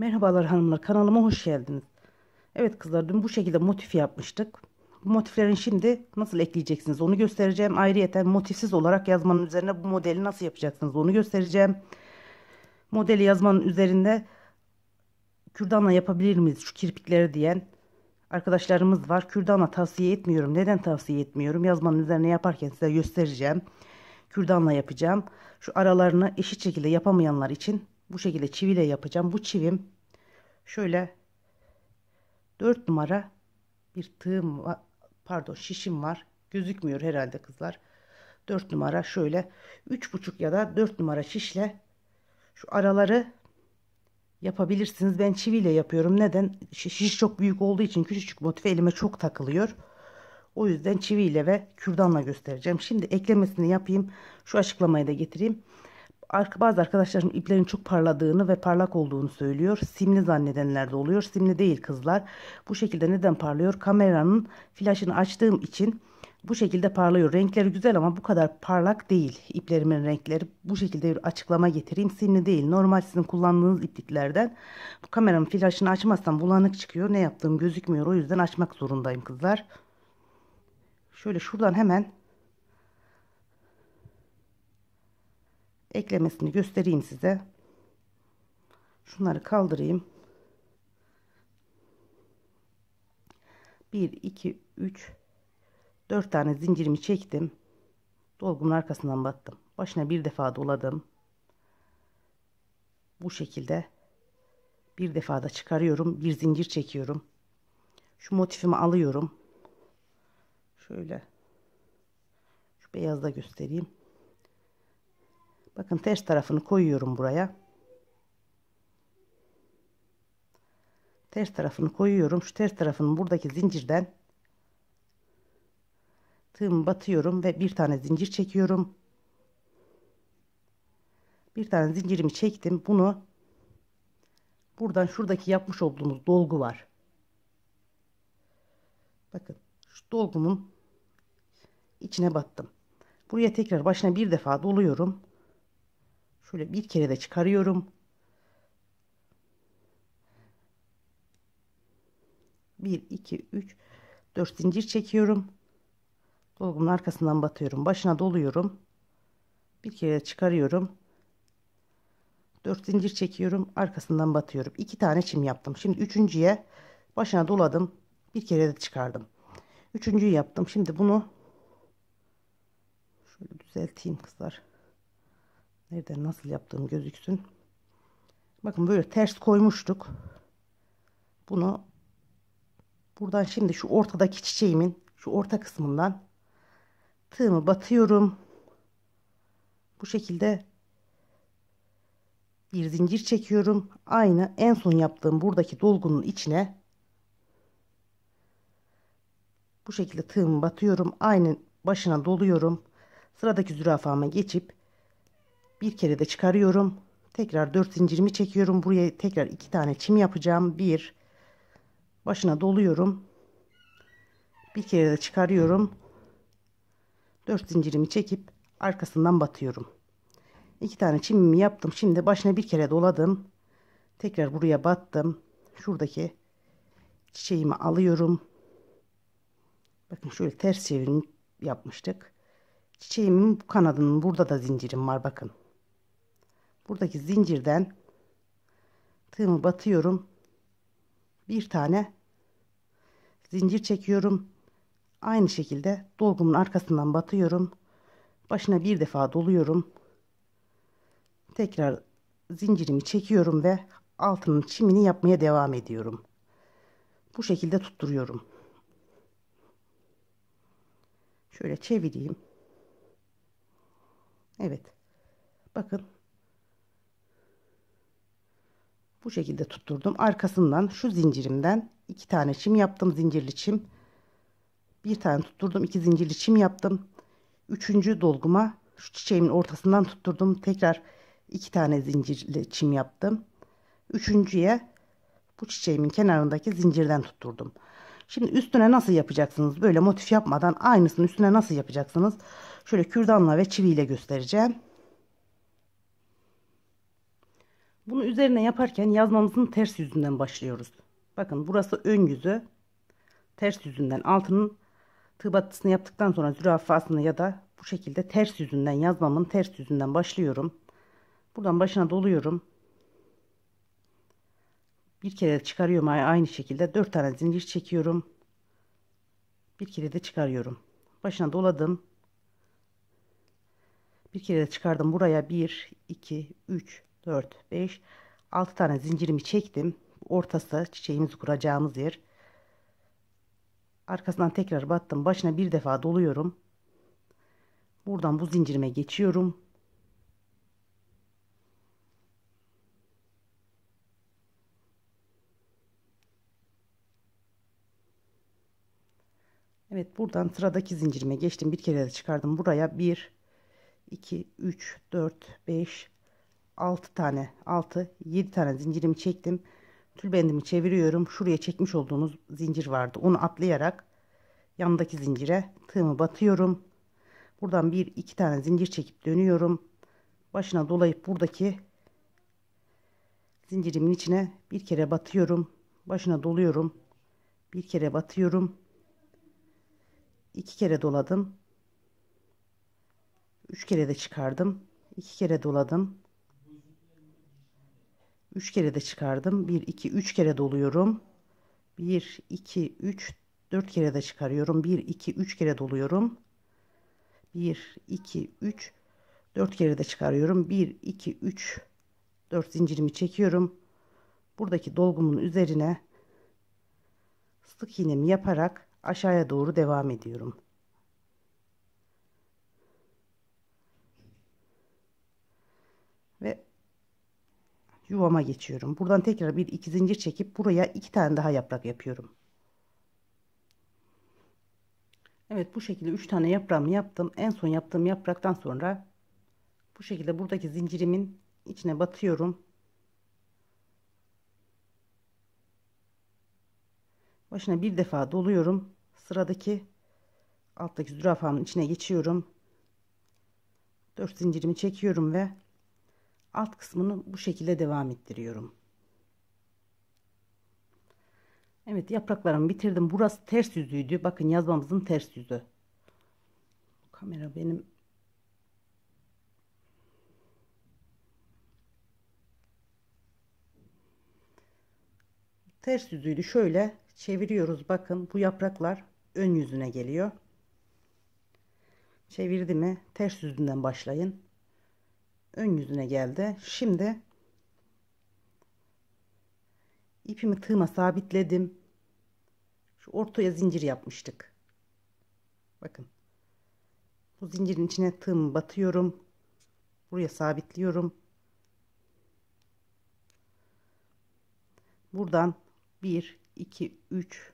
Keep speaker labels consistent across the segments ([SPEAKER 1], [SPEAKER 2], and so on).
[SPEAKER 1] Merhabalar hanımlar kanalıma hoş geldiniz. Evet kızlar dün bu şekilde motif yapmıştık. Bu motiflerin şimdi nasıl ekleyeceksiniz onu göstereceğim. Ayrıyeten motifsiz olarak yazmanın üzerine bu modeli nasıl yapacaksınız onu göstereceğim. Modeli yazmanın üzerinde kürdanla yapabilir miyiz şu kirpikleri diyen arkadaşlarımız var. Kürdanla tavsiye etmiyorum. Neden tavsiye etmiyorum? Yazmanın üzerine yaparken size göstereceğim. Kürdanla yapacağım. Şu aralarını eşit şekilde yapamayanlar için bu şekilde çiviyle yapacağım. Bu çivim şöyle 4 numara bir tığım var. Pardon şişim var. Gözükmüyor herhalde kızlar. 4 numara şöyle 3,5 ya da 4 numara şişle şu araları yapabilirsiniz. Ben çiviyle yapıyorum. Neden? Şiş çok büyük olduğu için küçücük motif elime çok takılıyor. O yüzden çiviyle ve kürdanla göstereceğim. Şimdi eklemesini yapayım. Şu açıklamayı da getireyim bazı arkadaşlarım iplerin çok parladığını ve parlak olduğunu söylüyor. Simli zannedenler de oluyor. Simli değil kızlar. Bu şekilde neden parlıyor? Kameranın flaşını açtığım için bu şekilde parlıyor. Renkleri güzel ama bu kadar parlak değil. İplerimin renkleri bu şekilde bir açıklama getireyim. Simli değil. Normal sizin kullandığınız ipliklerden bu kameranın flaşını açmazsam bulanık çıkıyor. Ne yaptığım gözükmüyor. O yüzden açmak zorundayım kızlar. Şöyle şuradan hemen eklemesini göstereyim size. Şunları kaldırayım. 1 2 3 4 tane zincirimi çektim. Dolgumun arkasından battım. Başına bir defa doladım. Bu şekilde bir defa da çıkarıyorum. Bir zincir çekiyorum. Şu motifimi alıyorum. Şöyle şu beyazda göstereyim. Bakın ters tarafını koyuyorum buraya. Ters tarafını koyuyorum. Şu ters tarafının buradaki zincirden tığımı batıyorum ve bir tane zincir çekiyorum. Bir tane zincirimi çektim. Bunu buradan şuradaki yapmış olduğumuz dolgu var. Bakın şu dolgunun içine battım. Buraya tekrar başına bir defa doluyorum. Şöyle bir kere de çıkarıyorum. Bir, iki, üç, dört zincir çekiyorum. Dolgumun arkasından batıyorum. Başına doluyorum. Bir kere de çıkarıyorum. Dört zincir çekiyorum arkasından batıyorum İki tane çim yaptım şimdi üçüncüye başına doladım bir kere de çıkardım üçüncüyü yaptım şimdi bunu şöyle düzelteyim kızlar Nereden nasıl yaptığım gözüksün. Bakın böyle ters koymuştuk. Bunu buradan şimdi şu ortadaki çiçeğimin şu orta kısmından tığımı batıyorum. Bu şekilde bir zincir çekiyorum. Aynı en son yaptığım buradaki dolgunun içine bu şekilde tığımı batıyorum. Aynı başına doluyorum. Sıradaki zürafama geçip bir kere de çıkarıyorum. Tekrar 4 zincirimi çekiyorum. Buraya tekrar 2 tane çim yapacağım. Bir başına doluyorum. Bir kere de çıkarıyorum. 4 zincirimi çekip arkasından batıyorum. 2 tane çimimi yaptım. Şimdi başına bir kere doladım. Tekrar buraya battım. Şuradaki çiçeğimi alıyorum. Bakın şöyle ters çevirim yapmıştık. Çiçeğimin bu kanadının burada da zincirim var bakın buradaki zincirden tığımı batıyorum. Bir tane zincir çekiyorum. Aynı şekilde dolgumun arkasından batıyorum. Başına bir defa doluyorum. Tekrar zincirimi çekiyorum ve altının çimini yapmaya devam ediyorum. Bu şekilde tutturuyorum. Şöyle çevireyim. Evet. Bakın bu şekilde tutturdum. Arkasından şu zincirimden iki tane çim yaptım. Zincirli çim. Bir tane tutturdum. iki zincirli çim yaptım. Üçüncü dolguma şu çiçeğimin ortasından tutturdum. Tekrar iki tane zincirli çim yaptım. Üçüncüye bu çiçeğimin kenarındaki zincirden tutturdum. Şimdi üstüne nasıl yapacaksınız? Böyle motif yapmadan aynısını üstüne nasıl yapacaksınız? Şöyle kürdanla ve çiviyle göstereceğim. Bunu üzerine yaparken yazmamızın ters yüzünden başlıyoruz. Bakın burası ön yüzü. Ters yüzünden altının tığ battısını yaptıktan sonra zürafasını ya da bu şekilde ters yüzünden yazmamın ters yüzünden başlıyorum. Buradan başına doluyorum. Bir kere de çıkarıyorum aynı şekilde. dört tane zincir çekiyorum. Bir kere de çıkarıyorum. Başına doladım. Bir kere de çıkardım. Buraya bir, iki, üç. 4, 5, 6 tane zincirimi çektim. Ortası çiçeğimizi kuracağımız yer. Arkasından tekrar battım. Başına bir defa doluyorum. Buradan bu zincirime geçiyorum. Evet buradan sıradaki zincirime geçtim. Bir kere de çıkardım. Buraya 1, 2, 3, 4, 5, 6 tane 6 7 tane zincirimi çektim. Tül bendimi çeviriyorum. Şuraya çekmiş olduğunuz zincir vardı. Onu atlayarak yanındaki zincire tığımı batıyorum. Buradan bir iki tane zincir çekip dönüyorum. Başına dolayıp buradaki zincirimin içine bir kere batıyorum. Başına doluyorum. Bir kere batıyorum. iki kere doladım. Üç kere de çıkardım. iki kere doladım. 3 kere de çıkardım. 1, 2, 3 kere doluyorum. 1, 2, 3, 4 kere de çıkarıyorum. 1, 2, 3 kere doluyorum. 1, 2, 3, 4 kere de çıkarıyorum. 1, 2, 3, 4 zincirimi çekiyorum. Buradaki dolgumun üzerine sık iğnemi yaparak aşağıya doğru devam ediyorum. yuvama geçiyorum. Buradan tekrar bir iki zincir çekip buraya iki tane daha yaprak yapıyorum. Evet bu şekilde üç tane yaprağımı yaptım. En son yaptığım yapraktan sonra bu şekilde buradaki zincirimin içine batıyorum. Başına bir defa doluyorum. Sıradaki alttaki zürafamın içine geçiyorum. 4 zincirimi çekiyorum ve alt kısmını bu şekilde devam ettiriyorum. Evet yapraklarımı bitirdim. Burası ters yüzüydü. Bakın yazmamızın ters yüzü. Kamera benim ters yüzüydü. Şöyle çeviriyoruz. Bakın bu yapraklar ön yüzüne geliyor. Çevirdi mi ters yüzünden başlayın ön yüzüne geldi. Şimdi ipimi tığıma sabitledim. Şu ortaya zincir yapmıştık. Bakın. Bu zincirin içine tığımı batıyorum. Buraya sabitliyorum. Buradan 1, 2, 3,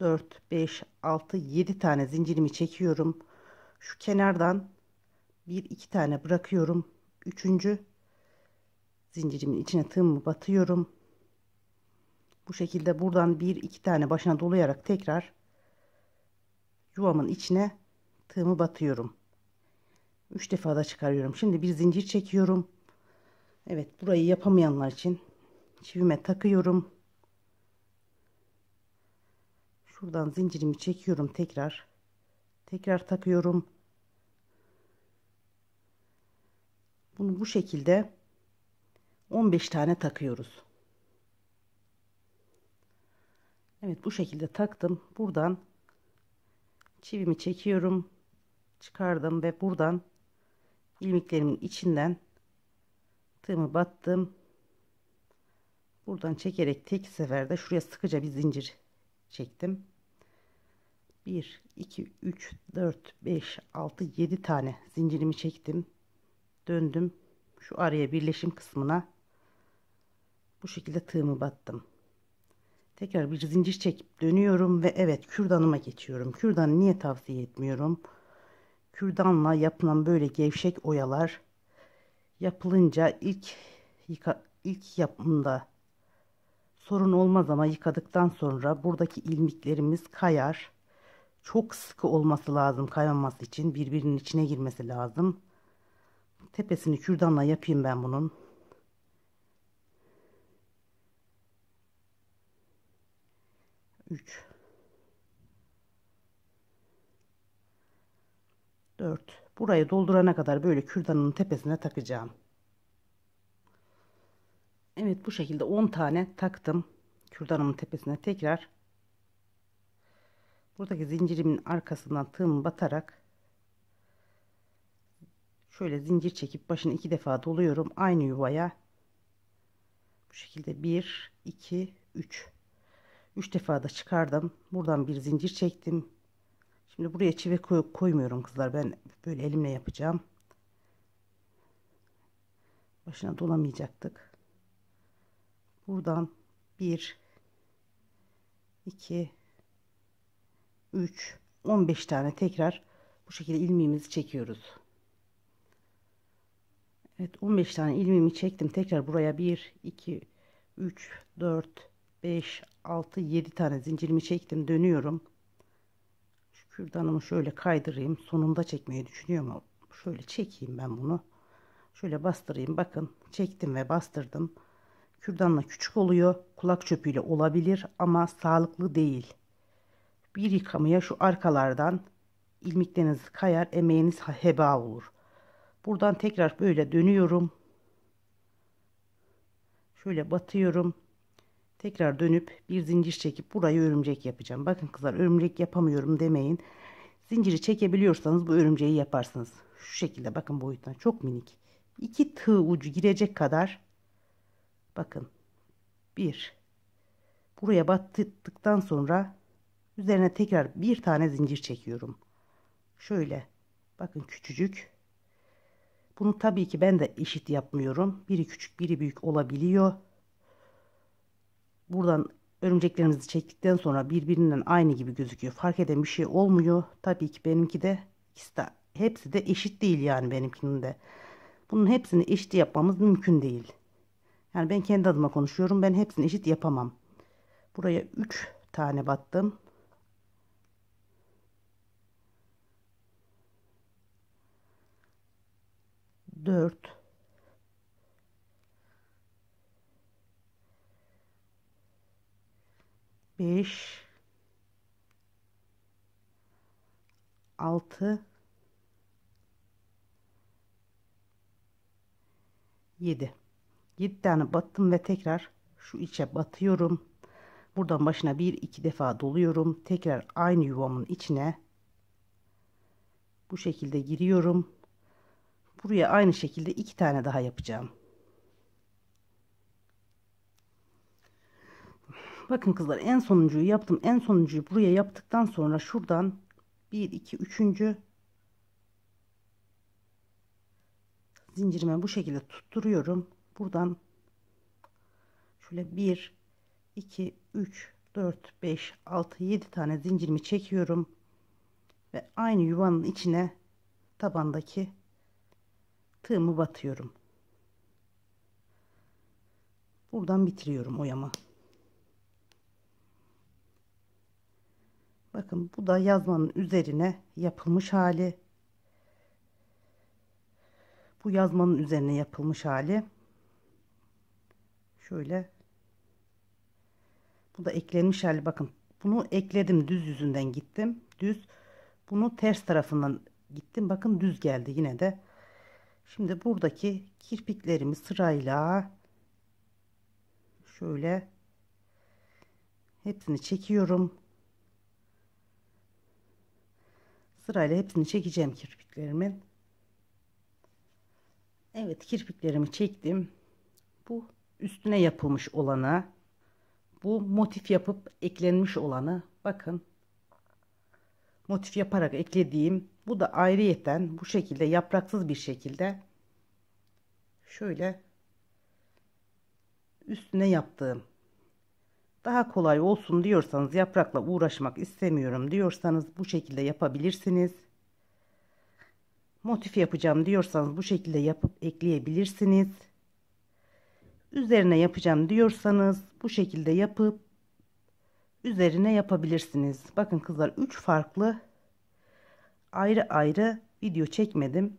[SPEAKER 1] 4, 5, 6, 7 tane zincirimi çekiyorum. Şu kenardan bir iki tane bırakıyorum. Üçüncü zincirimin içine tığımı batıyorum. Bu şekilde buradan bir iki tane başına dolayarak tekrar yuvamın içine tığımı batıyorum. Üç defa da çıkarıyorum. Şimdi bir zincir çekiyorum. Evet burayı yapamayanlar için çivime takıyorum. Şuradan zincirimi çekiyorum tekrar. Tekrar takıyorum. Bunu bu şekilde 15 tane takıyoruz. Evet bu şekilde taktım. Buradan çivimi çekiyorum. Çıkardım ve buradan ilmeklerimin içinden tığımı battım. Buradan çekerek tek seferde şuraya sıkıca bir zincir çektim. 1, 2, 3, 4, 5, 6, 7 tane zincirimi çektim döndüm şu araya birleşim kısmına bu şekilde tığımı battım tekrar bir zincir çekip dönüyorum ve evet kürdanıma geçiyorum Kürdan niye tavsiye etmiyorum kürdanla yapılan böyle gevşek oyalar yapılınca ilk yıka, ilk yapımda sorun olmaz ama yıkadıktan sonra buradaki ilmiklerimiz kayar çok sıkı olması lazım kaymaması için birbirinin içine girmesi lazım Tepesini kürdanla yapayım ben bunun. Üç. Dört. Burayı doldurana kadar böyle kürdanın tepesine takacağım. Evet bu şekilde on tane taktım. Kürdanımın tepesine tekrar. Buradaki zincirimin arkasından tığımı batarak Şöyle zincir çekip başını iki defa doluyorum. Aynı yuvaya. Bu şekilde 1, 2, 3. 3 defa da çıkardım. Buradan bir zincir çektim. Şimdi buraya çivi koy koymuyorum kızlar. Ben böyle elimle yapacağım. Başına dolamayacaktık. Buradan 1, 2, 3, 15 tane tekrar bu şekilde ilmeğimizi çekiyoruz. Evet 15 tane ilmimi çektim. Tekrar buraya 1, 2, 3, 4, 5, 6, 7 tane zincirimi çektim. Dönüyorum. Şu kürdanımı şöyle kaydırayım. Sonunda çekmeyi düşünüyorum şöyle çekeyim ben bunu. Şöyle bastırayım. Bakın çektim ve bastırdım. Kürdanla küçük oluyor. Kulak çöpüyle olabilir ama sağlıklı değil. Bir yıkamaya şu arkalardan ilmikleriniz kayar, emeğiniz heba olur. Buradan tekrar böyle dönüyorum. Şöyle batıyorum. Tekrar dönüp bir zincir çekip burayı örümcek yapacağım. Bakın kızlar örümcek yapamıyorum demeyin. Zinciri çekebiliyorsanız bu örümceği yaparsınız. Şu şekilde bakın boyutuna çok minik. İki tığ ucu girecek kadar bakın bir buraya battıktan sonra üzerine tekrar bir tane zincir çekiyorum. Şöyle bakın küçücük bunu tabii ki ben de eşit yapmıyorum. Biri küçük biri büyük olabiliyor. Buradan örümceklerimizi çektikten sonra birbirinden aynı gibi gözüküyor. Fark eden bir şey olmuyor. Tabii ki benimki de ikisi de hepsi de eşit değil yani benimkinin de. Bunun hepsini eşit yapmamız mümkün değil. Yani ben kendi adıma konuşuyorum. Ben hepsini eşit yapamam. Buraya 3 tane battım. ört. Beş. Altı. Yedi. Yedi tane battım ve tekrar şu içe batıyorum. Buradan başına bir iki defa doluyorum. Tekrar aynı yuvamın içine bu şekilde giriyorum buraya aynı şekilde iki tane daha yapacağım. Bakın kızlar en sonuncuyu yaptım. En sonuncuyu buraya yaptıktan sonra şuradan 1 2 3. zincirime bu şekilde tutturuyorum. Buradan şöyle 1 2 3 4 5 6 7 tane zincirimi çekiyorum ve aynı yuvanın içine tabandaki tığımı batıyorum. Buradan bitiriyorum oyamı. Bakın bu da yazmanın üzerine yapılmış hali. Bu yazmanın üzerine yapılmış hali. Şöyle. Bu da eklenmiş hali. Bakın bunu ekledim düz yüzünden gittim. Düz. Bunu ters tarafından gittim. Bakın düz geldi yine de. Şimdi buradaki kirpiklerimi sırayla şöyle hepsini çekiyorum. Sırayla hepsini çekeceğim kirpiklerimin. Evet kirpiklerimi çektim. Bu üstüne yapılmış olanı. Bu motif yapıp eklenmiş olanı. Bakın motif yaparak eklediğim bu da ayrıyeten bu şekilde yapraksız bir şekilde şöyle üstüne yaptığım daha kolay olsun diyorsanız yaprakla uğraşmak istemiyorum diyorsanız bu şekilde yapabilirsiniz. Motif yapacağım diyorsanız bu şekilde yapıp ekleyebilirsiniz. Üzerine yapacağım diyorsanız bu şekilde yapıp üzerine yapabilirsiniz. Bakın kızlar 3 farklı ayrı ayrı video çekmedim.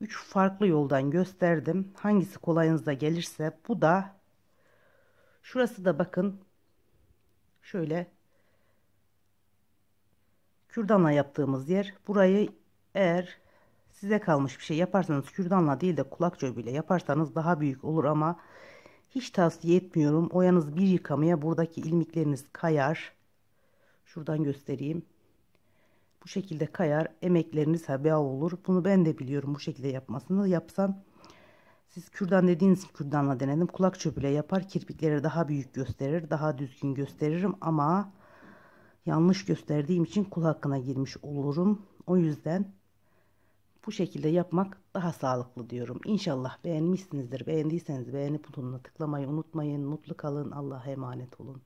[SPEAKER 1] 3 farklı yoldan gösterdim. Hangisi kolayınıza gelirse bu da şurası da bakın şöyle kürdanla yaptığımız yer. Burayı eğer size kalmış bir şey yaparsanız kürdanla değil de kulak cebüyle yaparsanız daha büyük olur ama hiç tavsiye etmiyorum. Oyanız bir yıkamaya buradaki ilmikleriniz kayar. Şuradan göstereyim. Bu şekilde kayar. Emekleriniz heba olur. Bunu ben de biliyorum bu şekilde yapmasını. Yapsam siz kürdan dediğiniz kürdanla denedim. Kulak çöpüyle yapar. Kirpikleri daha büyük gösterir. Daha düzgün gösteririm ama yanlış gösterdiğim için kul hakkına girmiş olurum. O yüzden bu şekilde yapmak daha sağlıklı diyorum. İnşallah beğenmişsinizdir. Beğendiyseniz beğeni butonuna tıklamayı unutmayın. Mutlu kalın. Allah'a emanet olun.